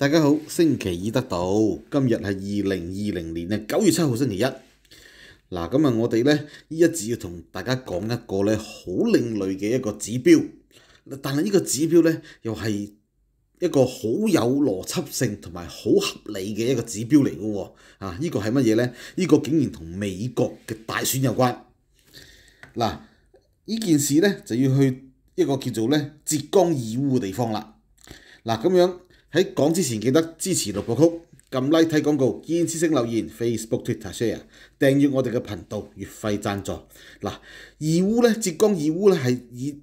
大家好，星期二得到今日系二零二零年嘅九月七号星期一。嗱，咁啊，我哋咧呢一节要同大家讲一个咧好另类嘅一个指标，但系呢个指标咧又系一个好有逻辑性同埋好合理嘅一个指标嚟嘅喎。啊，呢个系乜嘢咧？呢个竟然同美国嘅大选有关。嗱，呢件事咧就要去一个叫做咧浙江义乌嘅地方啦。嗱，咁样。喺講之前，記得支持六部曲，撳 Like 睇廣告，堅支持留言，Facebook、Twitter、Share。訂閱我哋嘅頻道，月費贊助嗱。義烏咧，浙江義烏咧，係以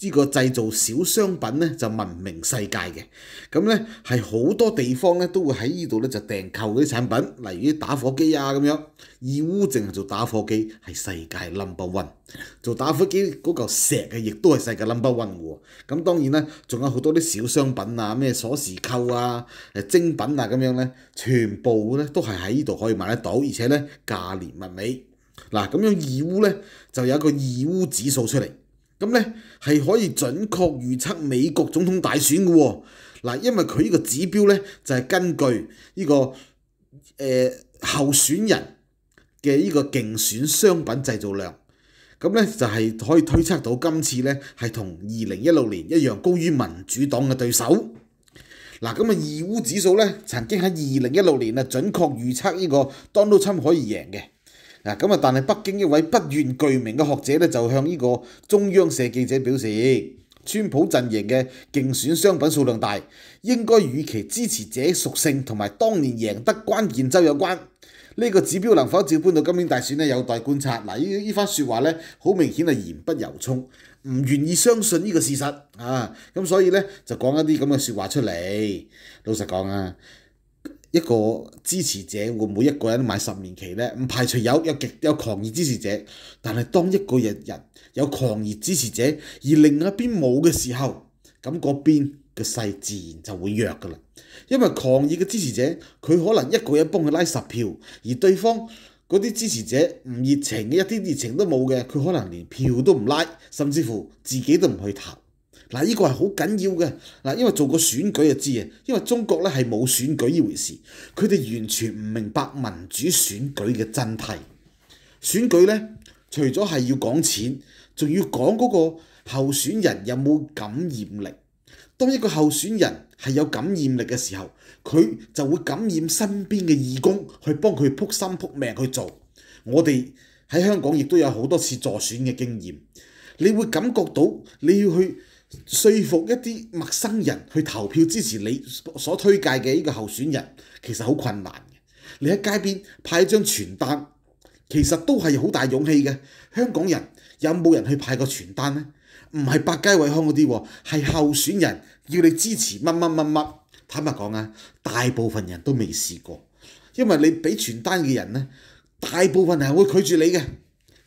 呢個製造小商品咧就聞名世界嘅。咁咧係好多地方咧都會喺呢度咧就訂購嗰啲產品，例如啲打火機啊咁樣。義烏淨係做打火機係世界 number one，做打火機嗰嚿石嘅亦都係世界 number one 喎。咁當然咧，仲有好多啲小商品啊，咩鎖匙扣啊、精品啊咁樣咧，全部咧都係喺呢度可以買得到，而且咧價。年物美嗱咁样，二乌咧就有一个二乌指数出嚟，咁咧系可以準確預測美國總統大選嘅喎嗱，因為佢呢個指標咧就係根據呢個誒候選人嘅呢個競選商品製造量，咁咧就係可以推測到今次咧係同二零一六年一樣高於民主黨嘅對手。嗱，咁啊，易污指數咧，曾經喺二零一六年啊，準確預測呢個 Donald Trump 可以贏嘅。嗱，咁啊，但係北京一位不願具名嘅學者咧，就向呢個中央社記者表示，川普陣營嘅競選商品數量大，應該與其支持者屬性同埋當年贏得關鍵州有關。呢個指標能否照搬到今年大選呢？有待觀察。嗱，呢呢番説話咧，好明顯係言不由衷，唔願意相信呢個事實啊！咁所以咧，就講一啲咁嘅説話出嚟。老實講啊，一個支持者會每一個人都買十年期咧，唔排除有有極有狂熱支持者。但係當一個人人有狂熱支持者，而另一邊冇嘅時候，咁嗰邊嘅勢自然就會弱㗎啦。因為狂熱嘅支持者，佢可能一個人幫佢拉十票，而對方嗰啲支持者唔熱情嘅，一啲熱情都冇嘅，佢可能連票都唔拉，甚至乎自己都唔去投。嗱，依個係好緊要嘅。嗱，因為做過選舉就知啊，因為中國咧係冇選舉呢回事，佢哋完全唔明白民主選舉嘅真題。選舉咧，除咗係要講錢，仲要講嗰個候選人有冇感染力。当一个候选人係有感染力嘅时候，佢就會感染身邊嘅義工去幫佢撲心撲命去做。我哋喺香港亦都有好多次助選嘅經驗，你會感覺到你要去說服一啲陌生人去投票支持你所推介嘅呢個候選人，其實好困難你喺街邊派一張傳單，其實都係好大勇氣嘅。香港人有冇人去派個傳單呢？唔係百佳惠康嗰啲，係候選人要你支持乜乜乜乜。坦白講啊，大部分人都未試過，因為你俾傳單嘅人咧，大部分係會拒絕你嘅。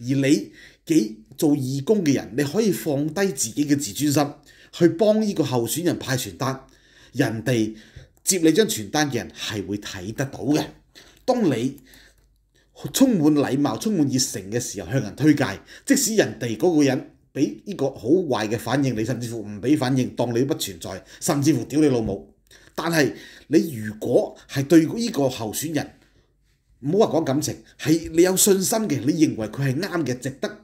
而你幾做義工嘅人，你可以放低自己嘅自尊心，去幫呢個候選人派傳單。人哋接你張傳單嘅人係會睇得到嘅。當你充滿禮貌、充滿熱誠嘅時候向人推介，即使人哋嗰個人。俾呢個好壞嘅反應你，甚至乎唔俾反應，當你不存在，甚至乎屌你老母。但係你如果係對呢個候選人，唔好話講感情，係你有信心嘅，你認為佢係啱嘅，值得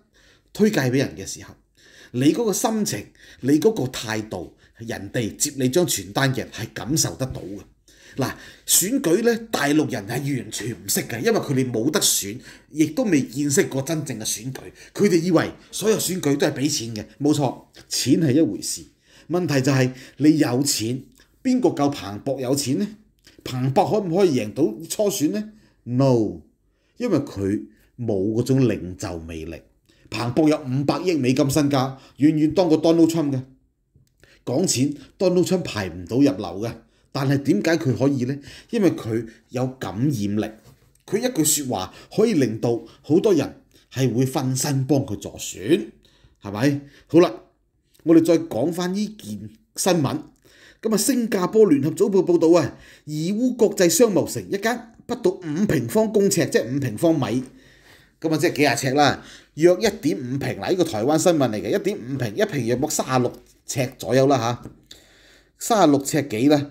推介俾人嘅時候，你嗰個心情，你嗰個態度，人哋接你張傳單嘅係感受得到嘅。嗱，選舉咧，大陸人係完全唔識嘅，因為佢哋冇得選，亦都未見識過真正嘅選舉。佢哋以為所有選舉都係俾錢嘅，冇錯，錢係一回事。問題就係你有錢，邊個夠彭博有錢咧？彭博可唔可以贏到初選咧？No，因為佢冇嗰種領袖魅力。彭博有五百億美金身家，遠遠當過 Donald Trump 嘅講錢，Donald Trump 排唔到入流嘅。但係點解佢可以呢？因為佢有感染力，佢一句説話可以令到好多人係會分身幫佢助選，係咪？好啦，我哋再講翻呢件新聞。咁啊，新加坡聯合早報報道啊，義烏國際商務城一間不到五平方公尺，即係五平方米，咁啊即係幾廿尺啦，約一點五平啦。呢個台灣新聞嚟嘅，一點五平，一平約莫三十六尺左右啦嚇，三十六尺幾啦？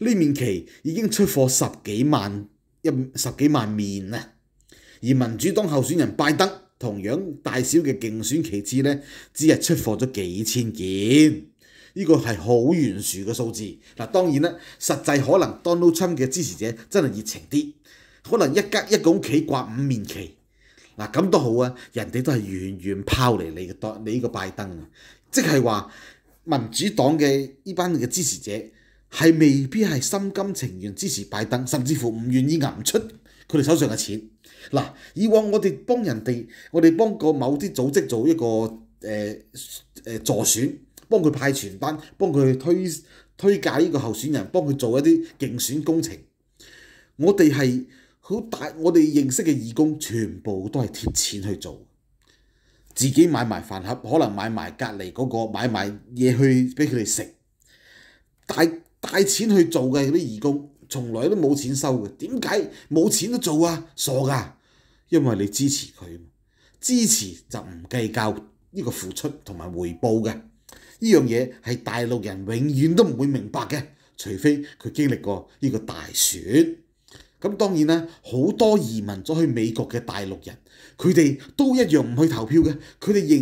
呢面旗已經出貨十幾萬一十幾萬面啦，而民主黨候選人拜登同樣大小嘅競選旗幟咧，只係出貨咗幾千件，呢個係好懸殊嘅數字。嗱，當然啦，實際可能 Donald Trump 嘅支持者真係熱情啲，可能一家一個屋企掛五面旗，嗱咁都好啊，人哋都係遠遠拋離你嘅你呢個拜登啊，即係話民主黨嘅呢班嘅支持者。係未必係心甘情願支持拜登，甚至乎唔願意揞出佢哋手上嘅錢。嗱，以往我哋幫人哋，我哋幫過某啲組織做一個誒誒助選，幫佢派傳單，幫佢推推介呢個候選人，幫佢做一啲競選工程。我哋係好大，我哋認識嘅義工全部都係貼錢去做，自己買埋飯盒，可能買埋隔離嗰個買埋嘢去俾佢哋食，但帶錢去做嘅嗰啲義工，從來都冇錢收嘅。點解冇錢都做啊？傻噶！因為你支持佢，支持就唔計較呢個付出同埋回報嘅。呢樣嘢係大陸人永遠都唔會明白嘅，除非佢經歷過呢個大選。咁當然啦，好多移民咗去美國嘅大陸人，佢哋都一樣唔去投票嘅。佢哋仍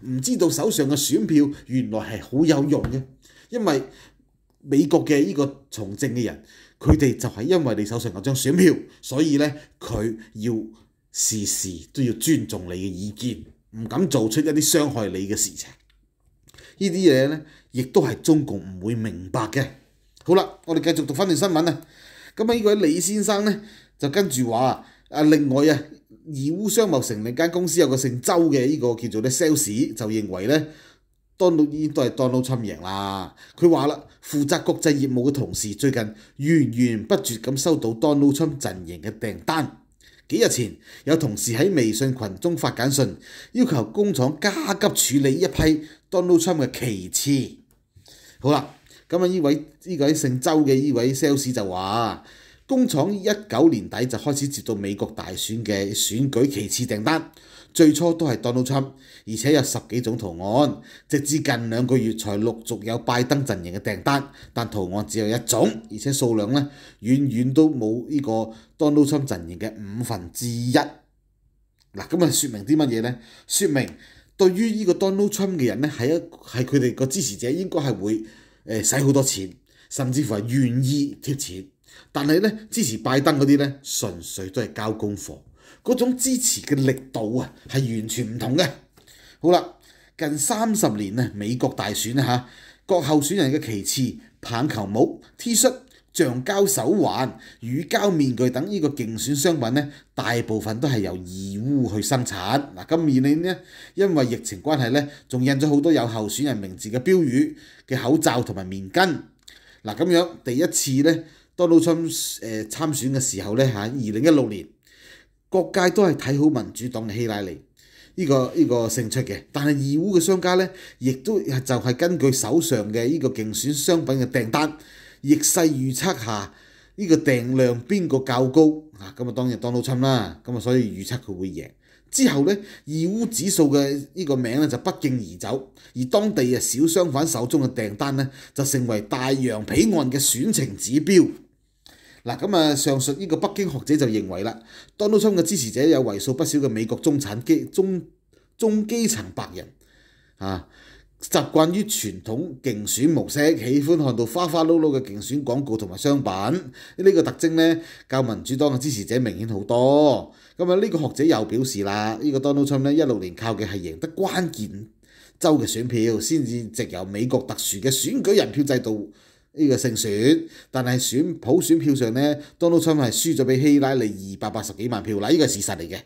然唔知道手上嘅選票原來係好有用嘅，因為美國嘅呢個從政嘅人，佢哋就係因為你手上有張選票，所以咧佢要事事都要尊重你嘅意見，唔敢做出一啲傷害你嘅事情。呢啲嘢咧，亦都係中共唔會明白嘅。好啦，我哋繼續讀翻段新聞啊。咁啊，呢位李先生咧就跟住話啊，另外啊，义乌商贸城另間公司有個姓周嘅呢個叫做咧 sales 就認為咧。Donald 已經都係 Donald Trump 贏啦。佢話啦，負責國際業務嘅同事最近源源不絕咁收到 Donald Trump 陣營嘅訂單。幾日前有同事喺微信群中發簡訊，要求工廠加急處理一批 Donald Trump 嘅旗幟。好啦，咁啊，依位依位姓周嘅依位 sales 就話，工廠一九年底就開始接到美國大選嘅選舉旗幟訂單。最初都係 Donald Trump，而且有十幾種圖案，直至近兩個月才陸續有拜登陣營嘅訂單，但圖案只有一種，而且數量咧遠遠都冇呢個 Donald Trump 陣營嘅五分之一。嗱，咁啊，説明啲乜嘢咧？説明對於呢個 Donald Trump 嘅人咧，係一係佢哋個支持者應該係會誒使好多錢，甚至乎係願意貼錢。但係咧，支持拜登嗰啲咧，純粹都係交功課。嗰種支持嘅力度啊，係完全唔同嘅。好啦，近三十年啊，美國大選啊，各候選人嘅旗次，棒球帽、T 恤、橡膠手環、乳膠面具等呢個競選商品咧，大部分都係由義烏去生產。嗱，今年咧，因為疫情關係咧，仲印咗好多有候選人名字嘅標語嘅口罩同埋面巾。嗱，咁樣第一次咧，Donald Trump 誒參選嘅時候咧嚇，二零一六年。各界都係睇好民主黨嘅希拉里呢個呢個勝出嘅，但係義烏嘅商家咧，亦都就係根據手上嘅呢個競選商品嘅訂單逆勢預測下呢個訂量邊個較高啊？咁啊當然當到親啦，咁啊所以預測佢會贏。之後咧，義烏指數嘅呢個名咧就不勁而走，而當地啊小商販手中嘅訂單咧就成為大洋彼岸嘅選情指標。嗱咁啊，上述呢個北京學者就認為啦，Donald Trump 嘅支持者有為數不少嘅美國中產基中中基層白人，啊，習慣於傳統競選模式，喜歡看到花花碌碌嘅競選廣告同埋商品，呢個特徵咧，較民主黨嘅支持者明顯好多。咁啊，呢個學者又表示啦，呢個 Donald Trump 咧，一六年靠嘅係贏得關鍵州嘅選票，先至藉由美國特殊嘅選舉人票制度。呢個勝選，但係選普選票上咧，u m p 係輸咗俾希拉里二百八十幾萬票啦，呢個事實嚟嘅。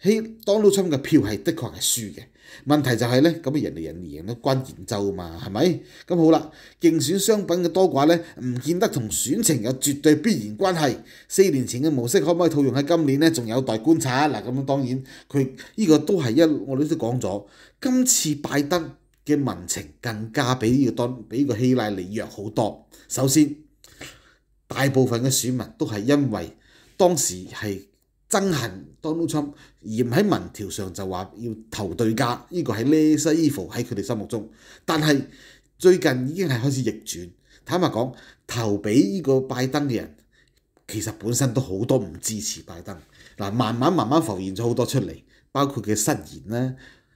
希 Trump 嘅票係的確係輸嘅。問題就係咧，咁啊人哋人贏得關鍵州啊嘛，係咪？咁好啦，競選商品嘅多寡咧，唔見得同選情有絕對必然關係。四年前嘅模式可唔可以套用喺今年咧，仲有待觀察嗱，咁當然，佢呢個都係一我哋都講咗，今次拜登。嘅民情更加比呢個多，比呢個希拉里弱好多。首先，大部分嘅選民都係因為當時係憎恨 Donald Trump，而唔喺民調上就話要投對家，呢個係呢身衣服喺佢哋心目中。但係最近已經係開始逆轉。坦白講，投俾呢個拜登嘅人，其實本身都好多唔支持拜登。嗱，慢慢慢慢浮現咗好多出嚟，包括嘅失言啦。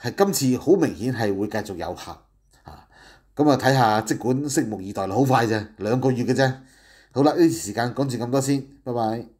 係今次好明顯係會繼續有客，啊咁啊睇下，即管拭目以待啦，好快啫，兩個月嘅啫。好啦，呢次時間講住咁多先，拜拜。